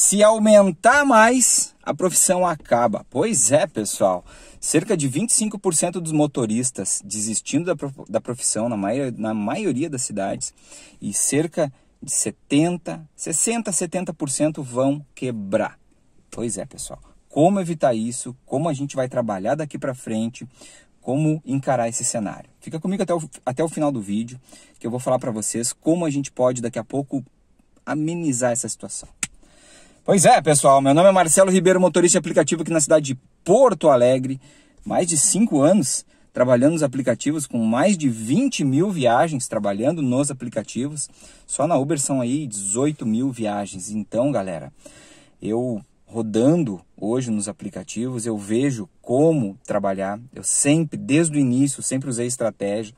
Se aumentar mais, a profissão acaba. Pois é, pessoal. Cerca de 25% dos motoristas desistindo da profissão na, maio, na maioria das cidades e cerca de 70, 60, 70% vão quebrar. Pois é, pessoal. Como evitar isso? Como a gente vai trabalhar daqui para frente? Como encarar esse cenário? Fica comigo até o, até o final do vídeo, que eu vou falar para vocês como a gente pode daqui a pouco amenizar essa situação. Pois é, pessoal, meu nome é Marcelo Ribeiro, motorista de aplicativo aqui na cidade de Porto Alegre. Mais de cinco anos trabalhando nos aplicativos, com mais de 20 mil viagens trabalhando nos aplicativos. Só na Uber são aí 18 mil viagens. Então, galera, eu rodando hoje nos aplicativos, eu vejo como trabalhar. Eu sempre, desde o início, sempre usei estratégia.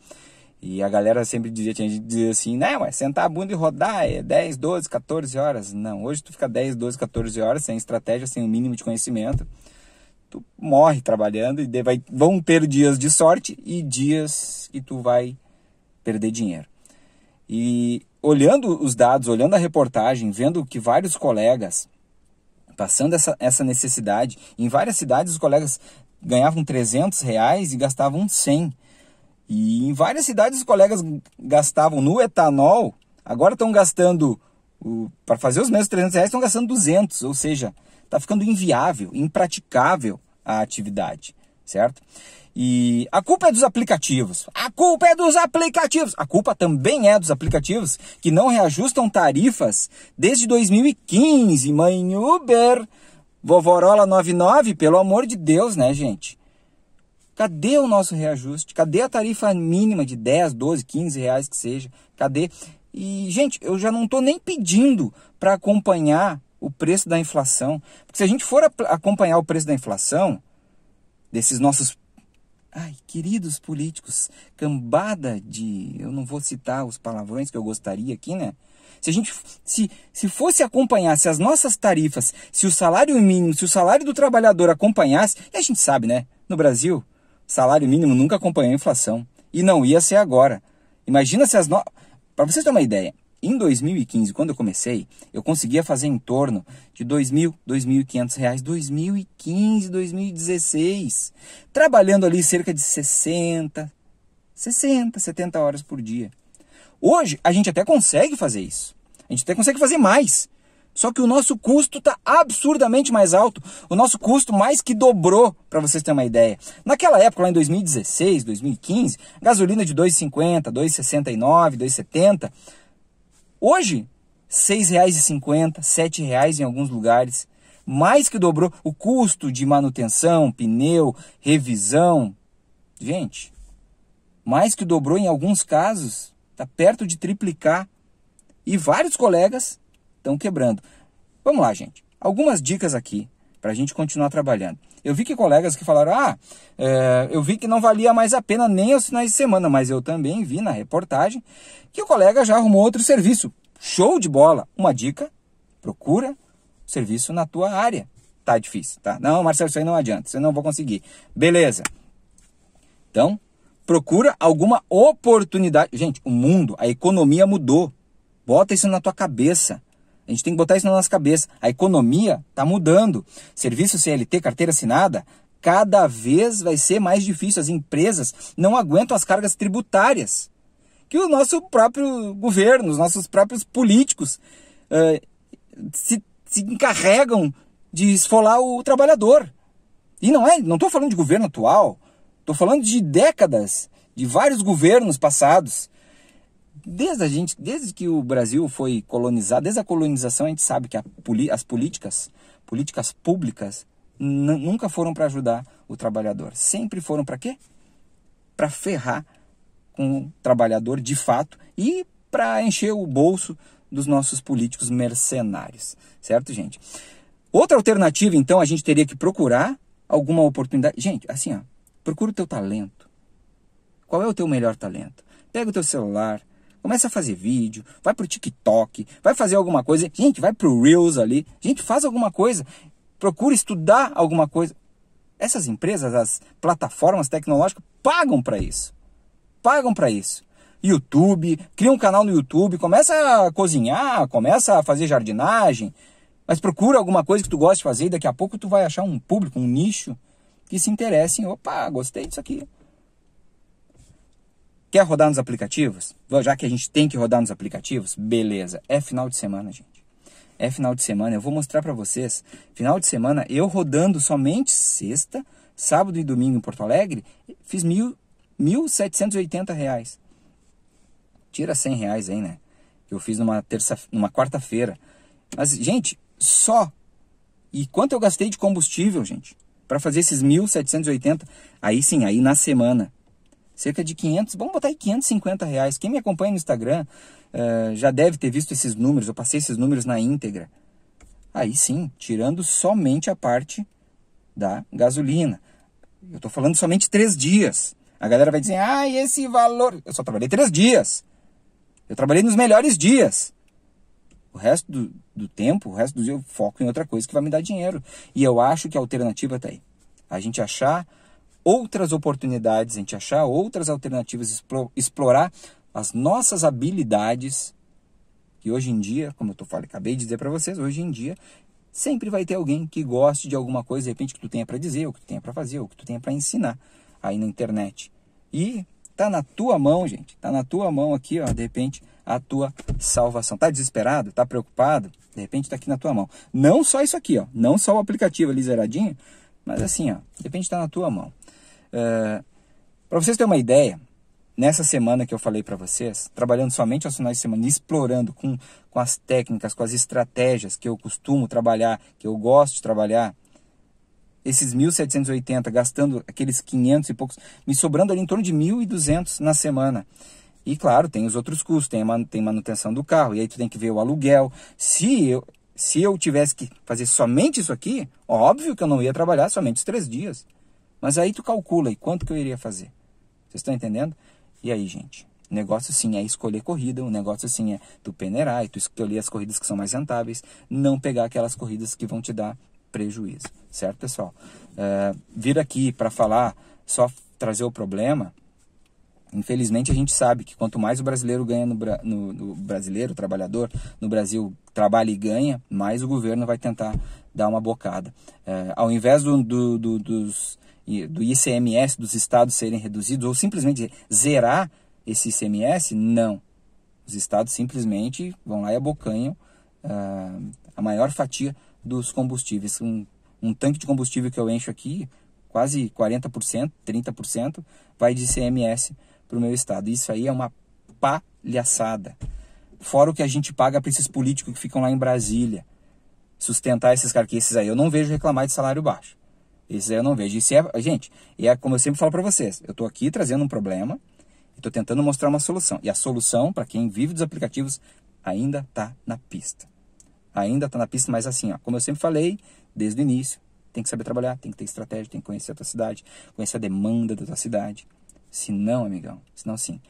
E a galera sempre dizia, tinha gente dizia assim, né é sentar a bunda e rodar, é 10, 12, 14 horas. Não, hoje tu fica 10, 12, 14 horas sem estratégia, sem o mínimo de conhecimento. Tu morre trabalhando e vai, vão ter dias de sorte e dias que tu vai perder dinheiro. E olhando os dados, olhando a reportagem, vendo que vários colegas passando essa, essa necessidade, em várias cidades os colegas ganhavam 300 reais e gastavam 100 e em várias cidades os colegas gastavam no etanol, agora estão gastando, para fazer os mesmos 300 reais, estão gastando 200, ou seja, está ficando inviável, impraticável a atividade, certo? E a culpa é dos aplicativos. A culpa é dos aplicativos. A culpa também é dos aplicativos que não reajustam tarifas desde 2015. Mãe Uber, Vovorola 99, pelo amor de Deus, né, gente? Cadê o nosso reajuste? Cadê a tarifa mínima de 10, 12, 15 reais que seja? Cadê? E, gente, eu já não estou nem pedindo para acompanhar o preço da inflação. Porque se a gente for acompanhar o preço da inflação, desses nossos ai, queridos políticos, cambada de. Eu não vou citar os palavrões que eu gostaria aqui, né? Se a gente se, se fosse acompanhar, se as nossas tarifas, se o salário mínimo, se o salário do trabalhador acompanhasse, e a gente sabe, né? No Brasil, Salário mínimo nunca acompanhou a inflação. E não ia ser agora. Imagina se as no... Para vocês terem uma ideia, em 2015, quando eu comecei, eu conseguia fazer em torno de 2.000, 2.500 reais, 2015, 2016, trabalhando ali cerca de 60, 60, 70 horas por dia. Hoje, a gente até consegue fazer isso. A gente até consegue fazer mais. Só que o nosso custo está absurdamente mais alto. O nosso custo mais que dobrou, para vocês terem uma ideia. Naquela época, lá em 2016, 2015, gasolina de 2,50, 2,69, 2,70. Hoje, R$ 6,50, R$ 7,00 em alguns lugares. Mais que dobrou o custo de manutenção, pneu, revisão. Gente, mais que dobrou em alguns casos, está perto de triplicar. E vários colegas estão quebrando. Vamos lá, gente. Algumas dicas aqui para a gente continuar trabalhando. Eu vi que colegas que falaram, ah, é, eu vi que não valia mais a pena nem os finais de semana, mas eu também vi na reportagem que o colega já arrumou outro serviço. Show de bola! Uma dica, procura serviço na tua área. Tá difícil, tá? Não, Marcelo, isso aí não adianta, Você não vou conseguir. Beleza. Então, procura alguma oportunidade. Gente, o mundo, a economia mudou. Bota isso na tua cabeça. A gente tem que botar isso na nossa cabeça. A economia está mudando. Serviço CLT, carteira assinada, cada vez vai ser mais difícil. As empresas não aguentam as cargas tributárias que o nosso próprio governo, os nossos próprios políticos uh, se, se, encarregam de esfolar o trabalhador. E não é, não estou falando de governo atual, estou falando de décadas, de vários governos passados desde a gente, desde que o Brasil foi colonizado, desde a colonização a gente sabe que as políticas, políticas públicas nunca foram para ajudar o trabalhador, sempre foram para quê? Para ferrar com o trabalhador de fato e para encher o bolso dos nossos políticos mercenários, certo, gente? Outra alternativa, então, a gente teria que procurar alguma oportunidade. Gente, assim, ó, procura o teu talento. Qual é o teu melhor talento? Pega o teu celular, Começa a fazer vídeo, vai pro TikTok, vai fazer alguma coisa. Gente, vai pro Reels ali. Gente, faz alguma coisa. Procura estudar alguma coisa. Essas empresas, as plataformas tecnológicas pagam para isso. Pagam para isso. YouTube, cria um canal no YouTube, começa a cozinhar, começa a fazer jardinagem, mas procura alguma coisa que tu goste de fazer e daqui a pouco tu vai achar um público, um nicho que se interesse em, opa, gostei disso aqui. Quer rodar nos aplicativos? Já que a gente tem que rodar nos aplicativos, beleza. É final de semana, gente. É final de semana. Eu vou mostrar para vocês. Final de semana, eu rodando somente sexta, sábado e domingo em Porto Alegre, fiz mil, mil setecentos reais. Tira 100 reais aí, né? Eu fiz numa terça, numa quarta-feira. Mas, gente, só. E quanto eu gastei de combustível, gente? Para fazer esses 1.780? Aí sim, aí na semana cerca de 500, vamos botar aí 550 reais. Quem me acompanha no Instagram uh, já deve ter visto esses números, eu passei esses números na íntegra. Aí sim, tirando somente a parte da gasolina. Eu estou falando somente três dias. A galera vai dizer, ah, esse valor. Eu só trabalhei três dias. Eu trabalhei nos melhores dias. O resto do, do, tempo, o resto do dia, eu foco em outra coisa que vai me dar dinheiro. E eu acho que a alternativa está aí. A gente achar outras oportunidades, a gente achar outras alternativas, explorar as nossas habilidades, que hoje em dia, como eu tô falando, acabei de dizer para vocês, hoje em dia sempre vai ter alguém que goste de alguma coisa, de repente que tu tenha para dizer, ou que tu tenha para fazer, ou que tu tenha para ensinar aí na internet. E tá na tua mão, gente. Tá na tua mão aqui, ó, de repente a tua salvação. Tá desesperado? Tá preocupado? De repente tá aqui na tua mão. Não só isso aqui, ó, não só o aplicativo ali zeradinho, mas assim, ó, de repente tá na tua mão. Uh, ah, para vocês terem uma ideia, nessa semana que eu falei para vocês, trabalhando somente aos finais de semana, explorando com, com as técnicas, com as estratégias que eu costumo trabalhar, que eu gosto de trabalhar, esses 1.780, gastando aqueles 500 e poucos, me sobrando ali em torno de 1.200 na semana. E claro, tem os outros custos, tem, man, tem manutenção do carro, e aí tu tem que ver o aluguel. Se eu, se eu tivesse que fazer somente isso aqui, óbvio que eu não ia trabalhar somente os três dias. Mas aí tu calcula e quanto que eu iria fazer. Vocês estão entendendo? E aí, gente? O negócio sim é escolher corrida, o negócio sim é tu peneirar e tu escolher as corridas que são mais rentáveis, não pegar aquelas corridas que vão te dar prejuízo, certo, pessoal? Uh, vir aqui para falar, só trazer o problema, Infelizmente a gente sabe que quanto mais o brasileiro ganha no, no, no, brasileiro, o trabalhador no Brasil trabalha e ganha, mais o governo vai tentar dar uma bocada. É, ao invés do, do, do, dos do ICMS dos estados serem reduzidos ou simplesmente zerar esse ICMS? Não. Os estados simplesmente vão lá e abocanham uh, a maior fatia dos combustíveis. Um, um tanque de combustível que eu encho aqui, quase 40%, 30%, vai de ICMS para o meu estado. Isso aí é uma palhaçada. Fora o que a gente paga para esses políticos que ficam lá em Brasília sustentar esses caras, que esses aí eu não vejo reclamar de salário baixo. Isso eu não vejo. Isso é, gente, é como eu sempre falo para vocês, eu estou aqui trazendo um problema, estou tentando mostrar uma solução. E a solução, para quem vive dos aplicativos, ainda está na pista. Ainda está na pista, mas assim, ó, como eu sempre falei, desde o início, tem que saber trabalhar, tem que ter estratégia, tem que conhecer a tua cidade, conhecer a demanda da tua cidade. Se não, amigão, se não sim,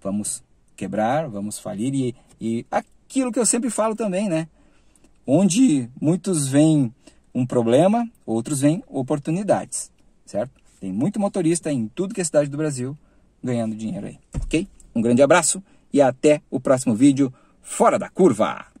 vamos quebrar, vamos falir e, e aquilo que eu sempre falo também, né? Onde muitos vêm um problema, outros vêm oportunidades, certo? Tem muito motorista em tudo que é cidade do Brasil ganhando dinheiro aí, ok? Um grande abraço e até o próximo vídeo Fora da Curva!